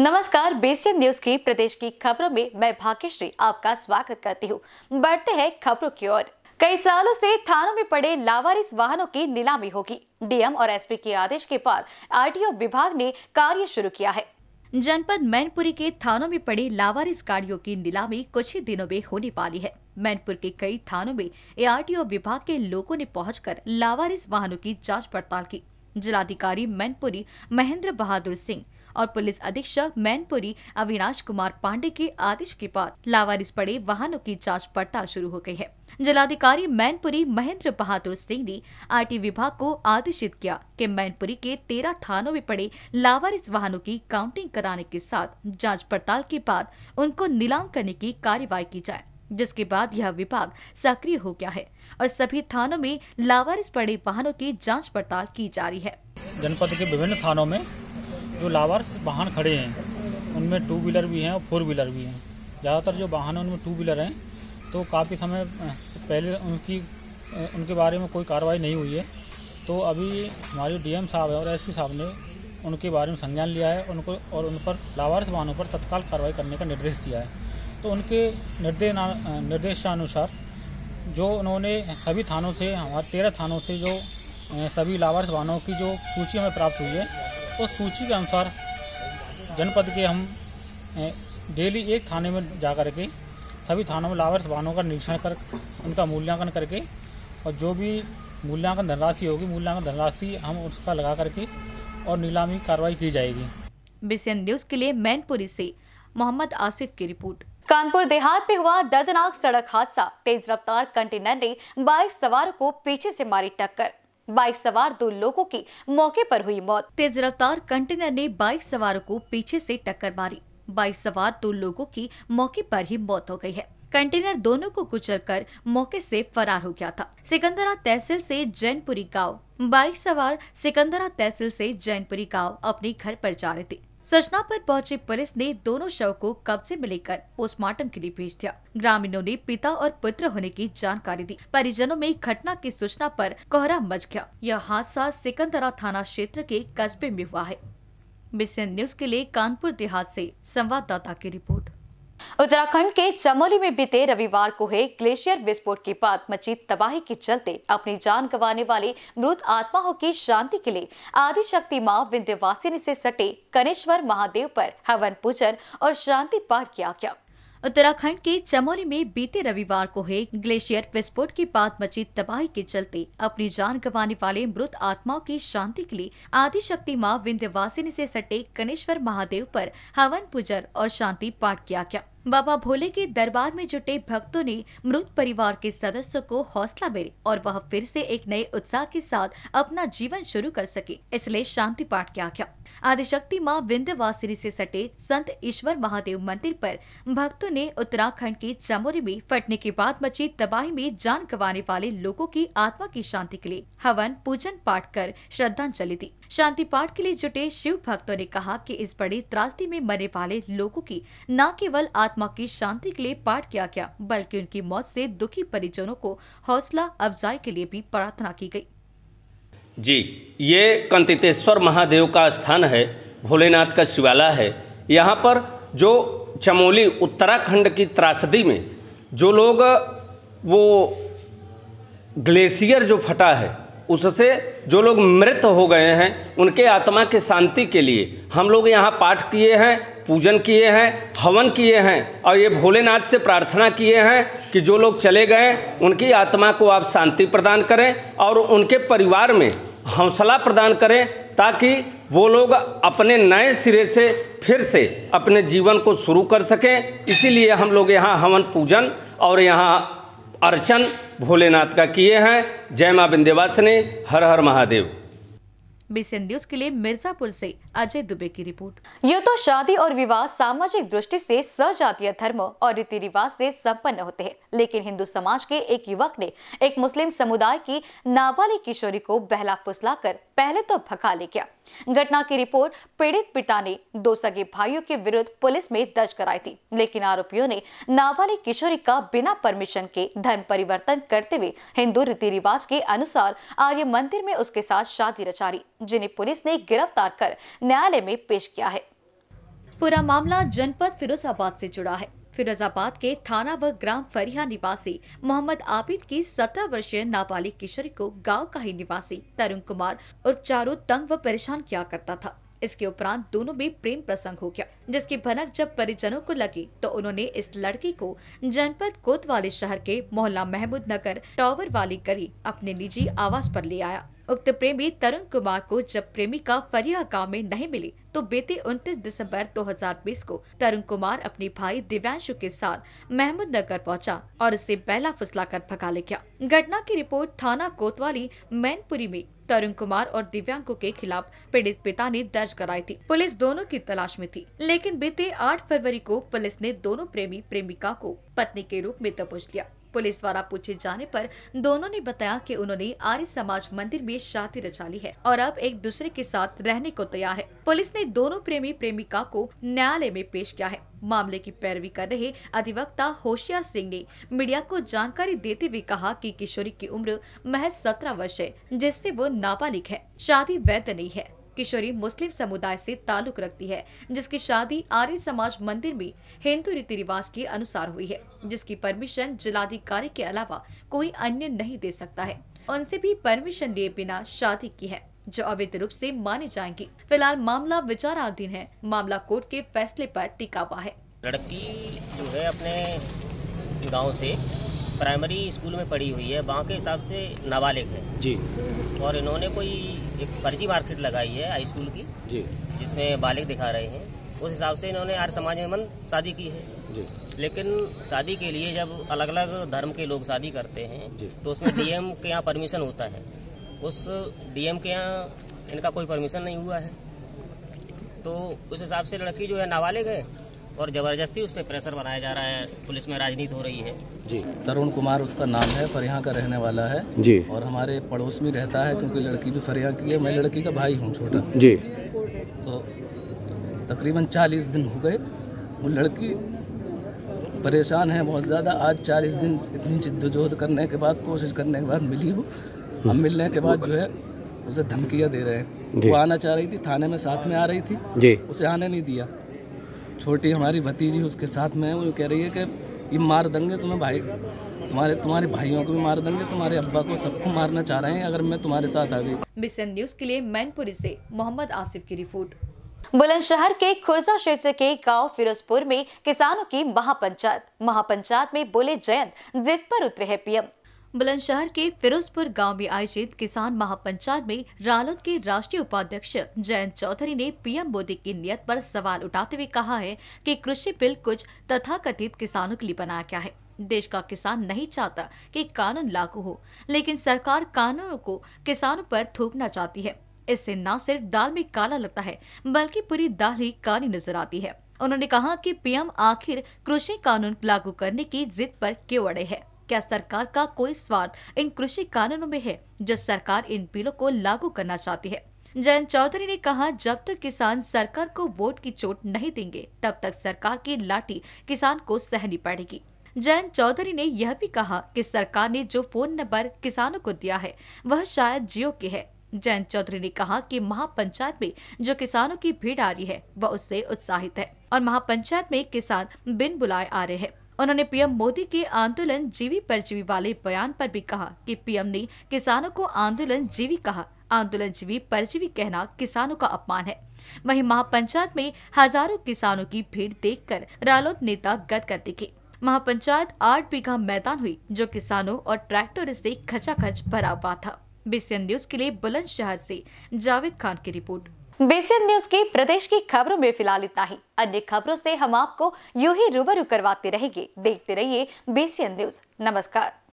नमस्कार Bayesian news की प्रदेश की खबरों में मैं भाग्यश्री आपका स्वागत करती हूँ बढ़ते हैं खबरों की ओर कई सालों से थानों में पड़े लावारिस वाहनों की नीलामी होगी डीएम और एसपी के आदेश के बाद आरटीओ विभाग ने कार्य शुरू किया है जनपद मैनपुरी के थानों में पड़े लावारिस गाड़ियों की नीलामी कुछ ही दिनों में होने वाली है मैनपुर के कई थानों में एआरटीओ विभाग के लोगों ने पहुंचकर लावारिस वाहनों की जांच पड़ताल की जिलाधिकारी मैनपुरी महेंद्र बहादुर सिंह और पुलिस अधीक्षक मैनपुरी अविनाश कुमार पांडे के आदेश के बाद लावारिस पड़े वाहनों की जाँच पड़ताल शुरू हो गयी है जिलाधिकारी मैनपुरी महेंद्र बहादुर सिंह ने आरटी विभाग को आदेशित किया कि मैनपुरी के तेरह थानों में पड़े लावारिस वाहनों की काउंटिंग कराने के साथ जाँच पड़ताल के बाद उनको नीलाम करने की कार्यवाही की जाए जिसके बाद यह विभाग सक्रिय हो गया है और सभी थानों में लावारिस पड़े वाहनों की जांच पड़ताल की जा रही है जनपद के विभिन्न थानों में जो लावर्स वाहन खड़े हैं उनमें टू व्हीलर भी हैं और फोर व्हीलर भी हैं ज़्यादातर जो वाहन हैं उनमें टू व्हीलर हैं तो काफ़ी समय पहले उनकी उनके बारे में कोई कार्रवाई नहीं हुई है तो अभी हमारे डीएम साहब हैं और एसपी साहब ने उनके बारे में संज्ञान लिया है उनको और उन पर लावारिस वाहनों पर तत्काल कार्रवाई करने का निर्देश दिया है तो उनके निर्देश निर्देशानुसार जो उन्होंने सभी थानों से हमारे तेरह थानों से जो सभी लावारिस वाहनों की जो सूची हमें प्राप्त हुई है उस सूची के अनुसार जनपद के हम डेली एक थाने में जा कर के सभी थानों में लाभार्थ वाहनों का निरीक्षण कर उनका मूल्यांकन करके और जो भी मूल्यांकन धनराशि होगी मूल्यांकन धनराशि हम उसका लगा करके और नीलामी कार्रवाई की जाएगी बीसीएन न्यूज के लिए मैनपुरी से मोहम्मद आसिफ की रिपोर्ट कानपुर देहात में हुआ दर्दनाक सड़क हादसा तेज रफ्तार कंटेनर ने बाइक सवार को पीछे से मारी टक्कर बाइक सवार दो लोगों की मौके पर हुई मौत तेज रफ्तार कंटेनर ने बाइक सवारों को पीछे से टक्कर मारी बाइक सवार दो लोगों की मौके पर ही मौत हो गई है कंटेनर दोनों को कुचलकर मौके से फरार हो गया था सिकंदरा तहसील से जैनपुरी गांव बाइक सवार सिकंदरा तहसील से जैनपुरी गांव अपने घर पर जा रहे थे सूचना पर पहुंचे पुलिस ने दोनों शव को कब्जे में लेकर पोस्टमार्टम के लिए भेज दिया ग्रामीणों ने पिता और पुत्र होने की जानकारी दी परिजनों में घटना की सूचना पर कोहरा मच गया यह हादसा सिकंदरा थाना क्षेत्र के कस्बे में हुआ है मिशन न्यूज के लिए कानपुर देहात से संवाददाता की रिपोर्ट उत्तराखंड के चमोली में बीते रविवार को हुए ग्लेशियर विस्फोट के बाद मची तबाही के चलते अपनी जान गंवाने वाले मृत आत्माओं की शांति के लिए आदिशक्ति माँ विंध्यवासिनी से सटे कनेश्वर महादेव पर हवन पूजन और शांति पाठ किया गया उत्तराखंड के चमोली में बीते रविवार को हुए ग्लेशियर विस्फोट के बाद मची तबाही के चलते अपनी जान गंवाने वाले मृत आत्माओं की शांति के लिए आदि शक्ति माँ विंध्यवासिनी से सटे कनेश्वर महादेव पर हवन पूजन और शांति पाठ किया गया बाबा भोले के दरबार में जुटे भक्तों ने मृत परिवार के सदस्यों को हौसला मिले और वह फिर से एक नए उत्साह के साथ अपना जीवन शुरू कर सके इसलिए शांति पाठ किया गया आदिशक्ति माँ विंध्यवासिनी से सटे संत ईश्वर महादेव मंदिर पर भक्तों ने उत्तराखंड के चमोरी में फटने के बाद मची तबाही में जान गंवाने वाले लोगों की आत्मा की शांति के लिए हवन पूजन पाठ कर श्रद्धांजलि दी शांति पाठ के लिए जुटे शिव भक्तों ने कहा कि इस बड़ी त्रासदी में मरने वाले लोगों की न केवल आत्मा आत्मा की शांति के लिए पाठ किया गया बल्कि उनकी मौत से दुखी परिजनों को हौसला अफजाई के लिए भी प्रार्थना की गई जी ये कंतितेश्वर महादेव का स्थान है भोलेनाथ का शिवाला है यहाँ पर जो चमोली उत्तराखंड की त्रासदी में जो लोग वो ग्लेशियर जो फटा है उससे जो लोग मृत हो गए हैं उनके आत्मा की शांति के लिए हम लोग यहाँ पाठ किए हैं पूजन किए हैं हवन किए हैं और ये भोलेनाथ से प्रार्थना किए हैं कि जो लोग चले गए उनकी आत्मा को आप शांति प्रदान करें और उनके परिवार में हौसला प्रदान करें ताकि वो लोग अपने नए सिरे से फिर से अपने जीवन को शुरू कर सकें इसीलिए हम लोग यहाँ हवन पूजन और यहाँ अर्चन भोलेनाथ का किए हैं जय माँ बिंदेवासिनी हर हर महादेव बीसीएन न्यूज के लिए मिर्जापुर से अजय दुबे की रिपोर्ट यूँ तो शादी और विवाह सामाजिक दृष्टि से सजातीय धर्म और रीति रिवाज से संपन्न होते हैं लेकिन हिंदू समाज के एक युवक ने एक मुस्लिम समुदाय की नाबालिग किशोरी को बहला फुसला कर पहले तो भगा ले गया घटना की रिपोर्ट पीड़ित पिता ने दो सगे भाइयों के विरुद्ध पुलिस में दर्ज कराई थी लेकिन आरोपियों ने नाबालिग किशोरी का बिना परमिशन के धर्म परिवर्तन करते हुए हिंदू रीति रिवाज के अनुसार आर्य मंदिर में उसके साथ शादी रचा जिन्हें पुलिस ने गिरफ्तार कर न्यायालय में पेश किया है पूरा मामला जनपद फिरोजाबाद से जुड़ा है फिरोजाबाद के थाना व ग्राम फरिया निवासी मोहम्मद आबिद की 17 वर्षीय नाबालिग किशोरी को गांव का ही निवासी तरुण कुमार और चारों तंग व परेशान किया करता था इसके उपरांत दोनों में प्रेम प्रसंग हो गया जिसकी भनक जब परिजनों को लगी तो उन्होंने इस लड़की को जनपद कोतवाली शहर के मोहल्ला महमूद नगर टॉवर वाली गली अपने निजी आवास पर ले आया उक्त प्रेमी तरुण कुमार को जब प्रेमिका फरिया गांव में नहीं मिली तो बीते 29 दिसंबर 2020 को तरुण कुमार अपने भाई दिव्यांशु के साथ महमूद नगर पहुंचा और उसे बैला फुसला कर भगा ले गया घटना की रिपोर्ट थाना कोतवाली मैनपुरी में तरुण कुमार और दिव्यांगों के खिलाफ पीड़ित पिता ने दर्ज कराई थी पुलिस दोनों की तलाश में थी लेकिन बीते 8 फरवरी को पुलिस ने दोनों प्रेमी प्रेमिका को पत्नी के रूप में दबोच लिया पुलिस द्वारा पूछे जाने पर दोनों ने बताया कि उन्होंने आर्य समाज मंदिर में शादी रचा ली है और अब एक दूसरे के साथ रहने को तैयार है पुलिस ने दोनों प्रेमी प्रेमिका को न्यायालय में पेश किया है मामले की पैरवी कर रहे अधिवक्ता होशियार सिंह ने मीडिया को जानकारी देते हुए कहा कि किशोरी की उम्र महज सत्रह वर्ष है जिससे वो नाबालिग है शादी वैध नहीं है किशोरी मुस्लिम समुदाय से ताल्लुक रखती है जिसकी शादी आर्य समाज मंदिर में हिंदू रीति रिवाज के अनुसार हुई है जिसकी परमिशन जिलाधिकारी के अलावा कोई अन्य नहीं दे सकता है उनसे भी परमिशन दिए बिना शादी की है जो अवैध रूप से माने जाएंगी फिलहाल मामला विचाराधीन है मामला कोर्ट के फैसले पर टिका हुआ है लड़की जो है अपने गांव से प्राइमरी स्कूल में पढ़ी हुई है वहाँ के हिसाब से नाबालिग है जी और इन्होंने कोई एक फर्जी मार्केट लगाई है हाई स्कूल की जी जिसमें बालिक दिखा रहे हैं उस हिसाब से इन्होंने हर समाज में मन शादी की है जी लेकिन शादी के लिए जब अलग अलग धर्म के लोग शादी करते हैं तो उसमें डीएम के यहाँ परमिशन होता है उस डीएम के यहाँ इनका कोई परमिशन नहीं हुआ है तो उस हिसाब से लड़की जो है नाबालिग है और ज़बरदस्ती उस पर प्रेशर बनाया जा रहा है पुलिस में राजनीति हो रही है जी तरुण कुमार उसका नाम है फरिया का रहने वाला है जी और हमारे पड़ोस में रहता है क्योंकि लड़की भी फरिया की है मैं लड़की का भाई हूँ छोटा जी तो तकरीबन चालीस दिन हो गए वो लड़की परेशान है बहुत ज़्यादा आज चालीस दिन इतनी जिद्दोजहद करने के बाद कोशिश करने के बाद मिली हो हम्म। हम मिलने के बाद जो है उसे धमकियाँ दे रहे हैं वो आना चाह रही थी थाने में साथ में आ रही थी जी उसे आने नहीं दिया छोटी हमारी भतीजी उसके साथ में वो कह रही है कि ये मार देंगे तुम्हें भाई तुम्हारे तुम्हारे भाइयों को भी मार देंगे तुम्हारे अब्बा को सबको मारना चाह रहे हैं अगर मैं तुम्हारे साथ आ गई मिशन न्यूज के लिए मैनपुरी से मोहम्मद आसिफ की रिपोर्ट बुलंदशहर के खुर्जा क्षेत्र के गांव फिरोजपुर में किसानों की महापंचायत महापंचायत में बोले जयंत जिद पर उतरे हैं पीएम बुलंदशहर के फिरोजपुर गांव में आयोजित किसान महापंचायत में रालोद के राष्ट्रीय उपाध्यक्ष जयंत चौधरी ने पीएम मोदी की नियत पर सवाल उठाते हुए कहा है कि कृषि बिल कुछ तथाकथित किसानों के लिए बनाया गया है देश का किसान नहीं चाहता कि कानून लागू हो लेकिन सरकार कानूनों को किसानों पर थोपना चाहती है इससे न सिर्फ दाल में काला लगता है बल्कि पूरी दाल ही काली नजर आती है उन्होंने कहा कि पीएम आखिर कृषि कानून लागू करने की जिद पर क्यों अड़े हैं क्या सरकार का कोई स्वार्थ इन कृषि कानूनों में है जो सरकार इन बिलों को लागू करना चाहती है जयंत चौधरी ने कहा जब तक किसान सरकार को वोट की चोट नहीं देंगे तब तक सरकार की लाठी किसान को सहनी पड़ेगी जयंत चौधरी ने यह भी कहा कि सरकार ने जो फोन नंबर किसानों को दिया है वह शायद जियो के है जयंत चौधरी ने कहा कि महापंचायत में जो किसानों की भीड़ आ रही है वह उससे उत्साहित है और महापंचायत में किसान बिन बुलाए आ रहे हैं उन्होंने पीएम मोदी के आंदोलन जीवी परजीवी वाले बयान पर भी कहा कि पीएम ने किसानों को आंदोलन जीवी कहा आंदोलन जीवी परजीवी कहना किसानों का अपमान है वही महापंचायत में हजारों किसानों की भीड़ देखकर रालोद नेता कर दिखे महापंचायत आठ बीघा मैदान हुई जो किसानों और ट्रैक्टर से खचाखच भरा हुआ था बीसीएन न्यूज के लिए बुलंदशहर से जावेद खान की रिपोर्ट बीसीएन न्यूज की प्रदेश की खबरों में फिलहाल इतना ही अन्य खबरों से हम आपको यू ही रूबरू करवाते रहेंगे देखते रहिए बीसीएन न्यूज नमस्कार